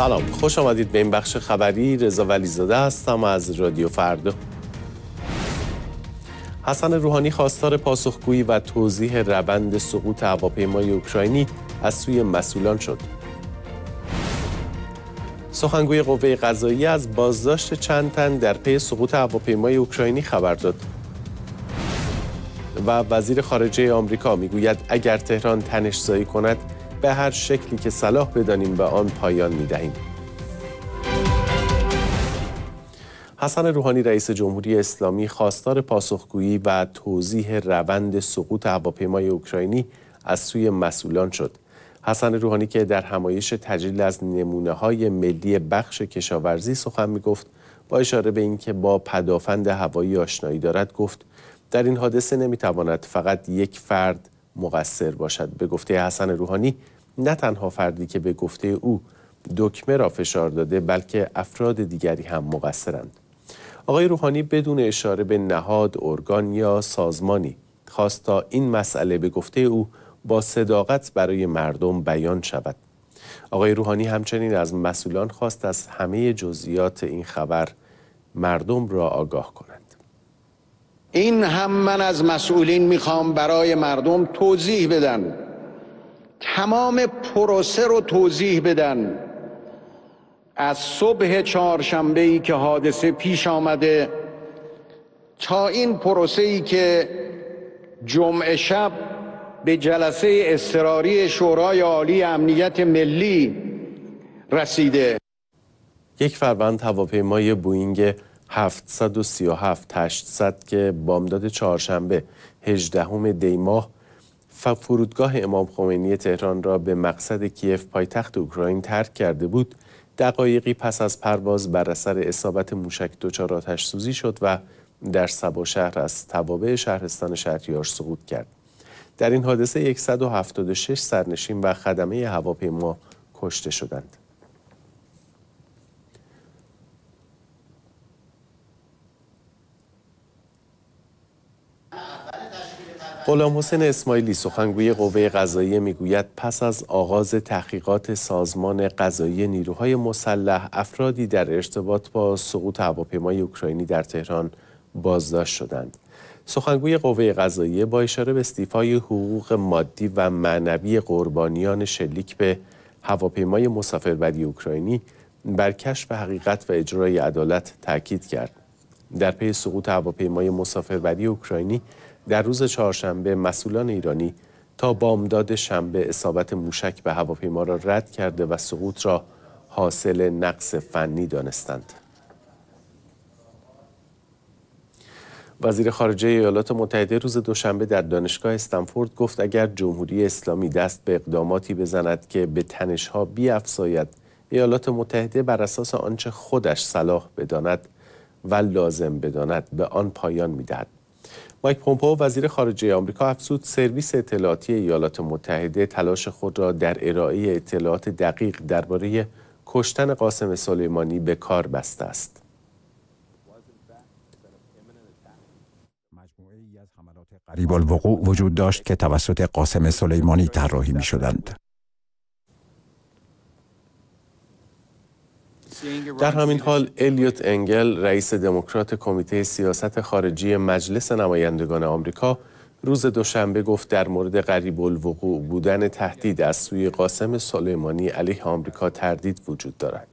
سلام خوش آمدید به این بخش خبری رضا ولیزاده هستم از رادیو فردا حسن روحانی خواستار پاسخگویی و توضیح روند سقوط هواپیمای اوکراینی از سوی مسئولان شد سخنگوی قوه قضایی از بازداشت چند تن در پی سقوط هواپیمای اوکراینی خبر داد و وزیر خارجه آمریکا میگوید اگر تهران تنش کند به هر شکلی که صلاح بدانیم به آن پایان می دهیم. حسن روحانی رئیس جمهوری اسلامی خواستار پاسخگویی و توضیح روند سقوط هواپیمای اوکراینی از سوی مسئولان شد. حسن روحانی که در همایش تجلیل از نمونه های ملی بخش کشاورزی سخن می گفت با اشاره به اینکه با پدافند هوایی آشنایی دارد گفت در این حادثه نمیتواند فقط یک فرد مقصر باشد به گفته حسن روحانی نه تنها فردی که به گفته او دکمه را فشار داده بلکه افراد دیگری هم مقصرند آقای روحانی بدون اشاره به نهاد، ارگان یا سازمانی خواست تا این مسئله به گفته او با صداقت برای مردم بیان شود آقای روحانی همچنین از مسئولان خواست از همه جزئیات این خبر مردم را آگاه کنند این هم من از مسئولین میخوام برای مردم توضیح بدن تمام پروسه رو توضیح بدن از صبح چهارشنبه ای که حادثه پیش آمده تا این پروسه ای که جمعه شب به جلسه اضطراری شورای عالی امنیت ملی رسیده یک فروند هواپیمای بوینگ 737 800 که بامداد چهارشنبه 18 دی فرودگاه امام خمینی تهران را به مقصد کیف پایتخت اوکراین ترک کرده بود دقایقی پس از پرواز بر اثر اصابت موشک دچار آتش سوزی شد و در سبا شهر از توابع شهرستان شهریار سقوط کرد در این حادثه 176 سرنشین و خدمه هواپیما کشته شدند غلام حسین اسماعیلی سخنگوی قوه قضاییه میگوید پس از آغاز تحقیقات سازمان قضایی نیروهای مسلح افرادی در ارتباط با سقوط هواپیمای اوکراینی در تهران بازداشت شدند. سخنگوی قوه قضاییه با اشاره به استیفای حقوق مادی و معنوی قربانیان شلیک به هواپیمای مسافربری اوکراینی بر کشف حقیقت و اجرای عدالت تاکید کرد. در پی سقوط هواپیمای مسافربری اوکراینی در روز چهارشنبه مسئولان ایرانی تا بامداد شنبه اصابت موشک به هواپیما را رد کرده و سقوط را حاصل نقص فنی دانستند. وزیر خارجه ایالات متحده روز دوشنبه در دانشگاه استنفورد گفت اگر جمهوری اسلامی دست به اقداماتی بزند که به تنشها بیافزاید ایالات متحده بر اساس آنچه خودش صلاح بداند و لازم بداند به آن پایان میدهد مایک پومپو وزیر خارجه آمریکا افزود سرویس اطلاعاتی ایالات متحده تلاش خود را در ارائه اطلاعات دقیق درباره کشتن قاسم سلیمانی به کار بسته است. قریب وقوع وجود داشت که توسط قاسم سلیمانی طراحی می شدند. در همین حال الیوت انگل رئیس دموکرات کمیته سیاست خارجی مجلس نمایندگان آمریکا روز دوشنبه گفت در مورد قریب الوقوع بودن تهدید از سوی قاسم سلیمانی علیه آمریکا تردید وجود دارد.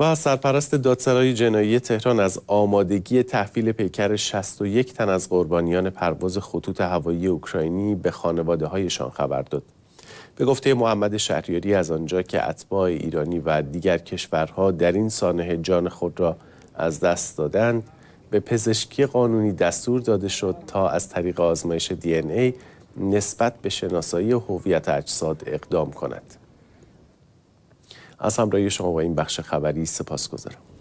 و سرپرست دادسرای جنایی تهران از آمادگی تحویل پیکر 61 تن از قربانیان پرواز خطوط هوایی اوکراینی به خانواده هایشان خبر داد. به گفته محمد شهریاری از آنجا که اتباع ایرانی و دیگر کشورها در این سانحه جان خود را از دست دادند به پزشکی قانونی دستور داده شد تا از طریق آزمایش دی ای نسبت به شناسایی هویت اجساد اقدام کند از همراهی شما با این بخش خبری سپاس گذارم